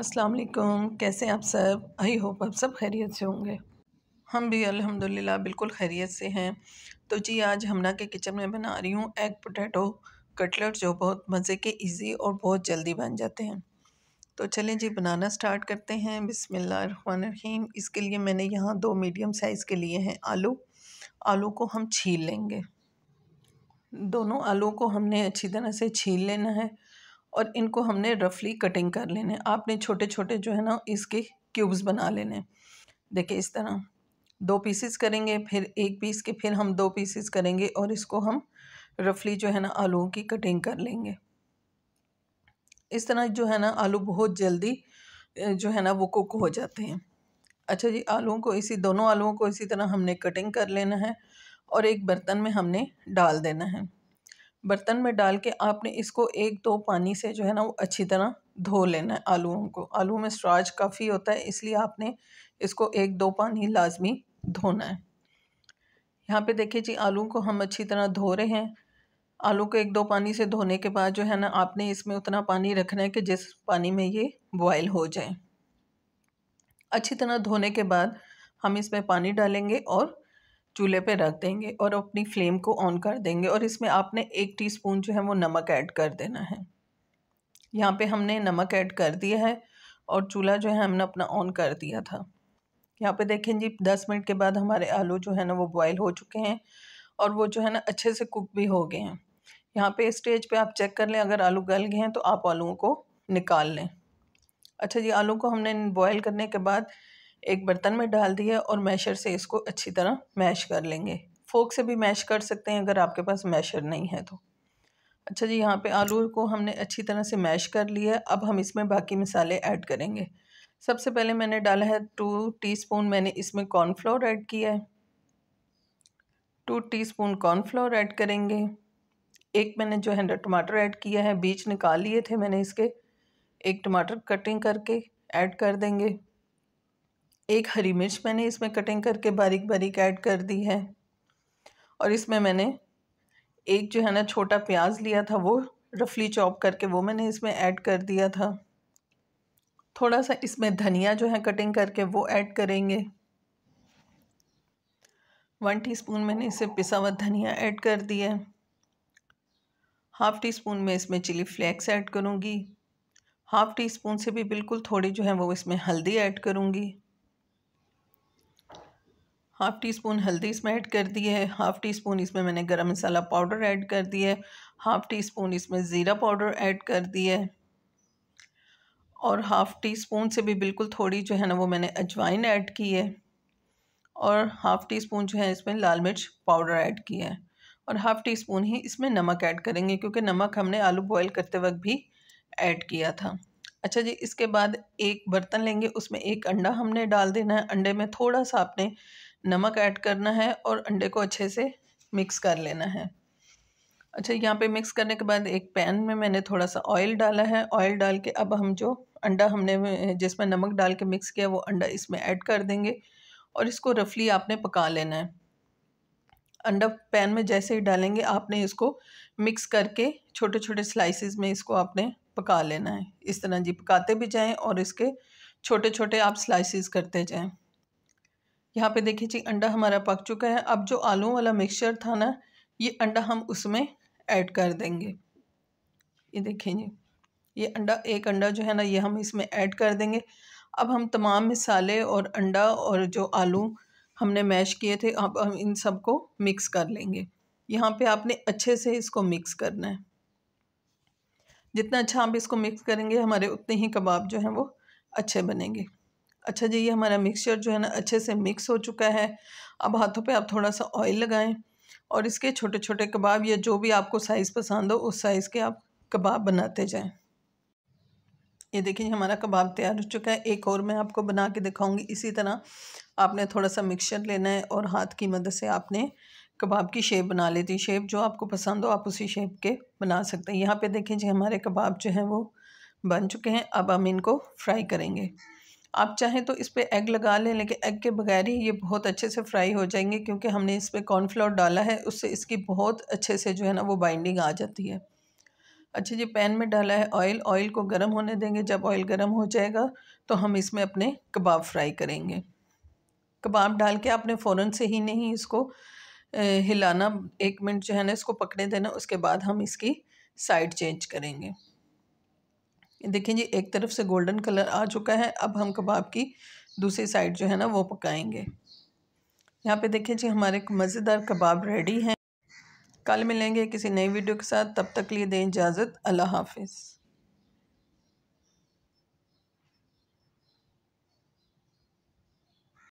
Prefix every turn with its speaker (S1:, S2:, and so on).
S1: अस्सलाम वालेकुम कैसे आप सब आई होप आप सब खैरियत से होंगे हम भी अल्हम्दुलिल्लाह बिल्कुल खैरियत से हैं तो जी आज हमना के किचन में बना रही हूँ एग पोटैटो कटलेट जो बहुत मज़े के इजी और बहुत जल्दी बन जाते हैं तो चलें जी बनाना स्टार्ट करते हैं बिसमीम इसके लिए मैंने यहाँ दो मीडियम साइज़ के लिए हैं आलू आलू को हम छील लेंगे दोनों आलू को हमने अच्छी तरह से छील लेना है और इनको हमने रफली कटिंग कर लेने आपने छोटे छोटे जो है ना इसके क्यूब्स बना लेने देखिए इस तरह दो पीसेस करेंगे फिर एक पीस के फिर हम दो पीसेस करेंगे और इसको हम रफली जो है ना आलूओं की कटिंग कर लेंगे इस तरह जो है ना आलू बहुत जल्दी जो है ना वो कुक हो जाते हैं अच्छा जी आलूओं को इसी दोनों आलूओं को इसी तरह हमने कटिंग कर लेना है और एक बर्तन में हमने डाल देना है बर्तन में डाल के आपने इसको एक दो पानी से जो है ना वो अच्छी तरह धो लेना है आलूओं को आलू में स्ट्राच काफ़ी होता है इसलिए आपने इसको एक दो पानी लाजमी धोना है यहाँ पे देखिए जी आलू को हम अच्छी तरह धो रहे हैं आलू को एक दो पानी से धोने के बाद जो है ना आपने इसमें उतना पानी रखना है कि जिस पानी में ये बॉयल हो जाए अच्छी तरह धोने के बाद हम इसमें पानी डालेंगे और चूल्हे पे रख देंगे और अपनी फ्लेम को ऑन कर देंगे और इसमें आपने एक टीस्पून जो है वो नमक ऐड कर देना है यहाँ पे हमने नमक ऐड कर दिया है और चूल्हा जो है हमने अपना ऑन कर दिया था यहाँ पे देखें जी दस मिनट के बाद हमारे आलू जो है ना वो बॉयल हो चुके हैं और वो जो है ना अच्छे से कुक भी हो गए हैं यहाँ पे स्टेज पे आप चेक कर लें अगर आलू गल गए हैं तो आप आलूओं को निकाल लें अच्छा जी आलू को हमने बॉयल करने के बाद एक बर्तन में डाल दिया और मैशर से इसको अच्छी तरह मैश कर लेंगे फोक से भी मैश कर सकते हैं अगर आपके पास मैशर नहीं है तो अच्छा जी यहाँ पे आलू को हमने अच्छी तरह से मैश कर लिया अब हम इसमें बाकी मसाले ऐड करेंगे सबसे पहले मैंने डाला है टू टीस्पून मैंने इसमें कॉर्नफ्लोर ऐड किया है टू टीस्पून कॉर्नफ्लोर ऐड करेंगे एक मैंने जो है टमाटर ऐड किया है बीज निकाल लिए थे मैंने इसके एक टमाटर कटिंग करके ऐड कर देंगे एक हरी मिर्च मैंने इसमें कटिंग करके बारीक बारीक ऐड कर दी है और इसमें मैंने एक जो है ना छोटा प्याज लिया था वो रफली चॉप करके वो मैंने इसमें ऐड कर दिया था थोड़ा सा इसमें धनिया जो है कटिंग करके वो ऐड करेंगे वन टीस्पून मैंने इसे पिसा हुआ धनिया ऐड कर दिया हाफ़ टी स्पून में इसमें चिली फ्लेक्स ऐड करूँगी हाफ़ टी स्पून से भी बिल्कुल थोड़ी जो है वो इसमें हल्दी ऐड करूँगी हाफ़ टी स्पून हल्दी इसमें ऐड कर दी है हाफ़ टी स्पून इसमें मैंने गरम मसाला पाउडर ऐड कर दिया है हाफ़ टी स्पून इसमें ज़ीरा पाउडर ऐड कर दिया है और हाफ़ टी स्पून से भी बिल्कुल थोड़ी जो है ना वो मैंने अजवाइन ऐड की है और हाफ़ टी स्पून जो है इसमें लाल मिर्च पाउडर ऐड किया है और हाफ़ टी स्पून ही इसमें नमक ऐड करेंगे क्योंकि नमक हमने आलू बॉयल करते वक्त भी ऐड किया था अच्छा जी इसके बाद एक बर्तन लेंगे उसमें एक अंडा हमने डाल देना है अंडे में थोड़ा सा आपने नमक ऐड करना है और अंडे को अच्छे से मिक्स कर लेना है अच्छा यहाँ पे मिक्स करने के बाद एक पैन में मैंने थोड़ा सा ऑयल डाला है ऑयल डाल के अब हम जो अंडा हमने जिसमें नमक डाल के मिक्स किया वो अंडा इसमें ऐड कर देंगे और इसको रफली आपने पका लेना है अंडा पैन में जैसे ही डालेंगे आपने इसको मिक्स करके छोटे छोटे स्लाइसिस में इसको आपने पका लेना है इस तरह जी पकाते भी जाएँ और इसके छोटे छोटे आप स्लाइसिस करते जाएँ यहाँ पे देखिए जी अंडा हमारा पक चुका है अब जो आलू वाला मिक्सचर था ना ये अंडा हम उसमें ऐड कर देंगे ये देखिए जी ये अंडा एक अंडा जो है ना ये हम इसमें ऐड कर देंगे अब हम तमाम मिसाले और अंडा और जो आलू हमने मैश किए थे अब हम इन सब को मिक्स कर लेंगे यहाँ पे आपने अच्छे से इसको मिक्स करना है जितना अच्छा आप इसको मिक्स करेंगे हमारे उतने ही कबाब जो हैं वो अच्छे बनेंगे अच्छा जी ये हमारा मिक्सचर जो है ना अच्छे से मिक्स हो चुका है अब हाथों पे आप थोड़ा सा ऑयल लगाएं और इसके छोटे छोटे कबाब या जो भी आपको साइज़ पसंद हो उस साइज़ के आप कबाब बनाते जाएं ये देखिए हमारा कबाब तैयार हो चुका है एक और मैं आपको बना के दिखाऊंगी इसी तरह आपने थोड़ा सा मिक्सचर लेना है और हाथ की मदद से आपने कबाब की शेप बना लेती शेप जो आपको पसंद हो आप उसी शेप के बना सकते हैं यहाँ पे देखें जी हमारे कबाब जो हैं वो बन चुके हैं अब हम इनको फ्राई करेंगे आप चाहें तो इस पर एग लगा लें लेकिन एग के बगैर ही ये बहुत अच्छे से फ्राई हो जाएंगे क्योंकि हमने इस पर कॉर्नफ्लोर डाला है उससे इसकी बहुत अच्छे से जो है ना वो बाइंडिंग आ जाती है अच्छा जी पैन में डाला है ऑयल ऑयल को गर्म होने देंगे जब ऑयल गर्म हो जाएगा तो हम इसमें अपने कबाब फ्राई करेंगे कबाब डाल के आपने फ़ौरन से ही नहीं इसको हिलाना एक मिनट जो है ना इसको पकने देना उसके बाद हम इसकी साइड चेंज करेंगे देखें जी एक तरफ से गोल्डन कलर आ चुका है अब हम कबाब की दूसरी साइड जो है ना वो पकाएंगे यहाँ पे देखें जी हमारे मज़ेदार कबाब रेडी हैं कल मिलेंगे किसी नई वीडियो के साथ तब तक लिए दें इजाज़त अल्लाह हाफिज़